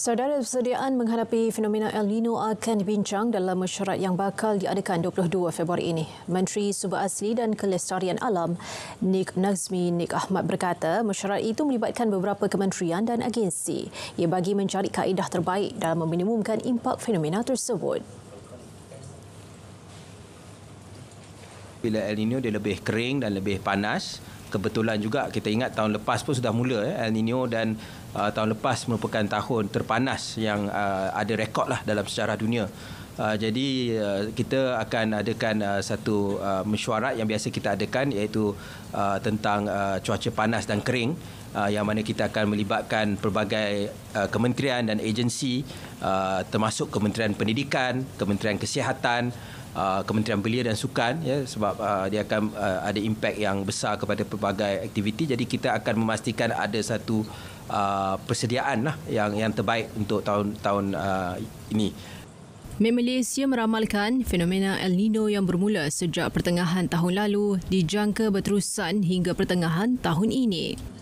Saudara persediaan menghadapi fenomena El Nino akan dibincang dalam mesyuarat yang bakal diadakan 22 Februari ini. Menteri Sumber Asli dan Kelestarian Alam, Nik Nazmi Nik Ahmad berkata, mesyuarat itu melibatkan beberapa kementerian dan agensi. Ia bagi mencari kaedah terbaik dalam meminimumkan impak fenomena tersebut. Bila El Nino dia lebih kering dan lebih panas, kebetulan juga kita ingat tahun lepas pun sudah mula eh, El Nino dan uh, tahun lepas merupakan tahun terpanas yang uh, ada rekod lah dalam sejarah dunia. Uh, jadi uh, kita akan adakan uh, satu uh, mesyuarat yang biasa kita adakan iaitu uh, tentang uh, cuaca panas dan kering uh, yang mana kita akan melibatkan pelbagai uh, kementerian dan agensi uh, termasuk Kementerian Pendidikan, Kementerian Kesihatan, Uh, Kementerian Belia dan Sukan ya sebab uh, dia akan uh, ada impak yang besar kepada pelbagai aktiviti jadi kita akan memastikan ada satu uh, persediaan lah yang yang terbaik untuk tahun-tahun uh, ini. Mem Malaysia meramalkan fenomena El Nino yang bermula sejak pertengahan tahun lalu dijangka berterusan hingga pertengahan tahun ini.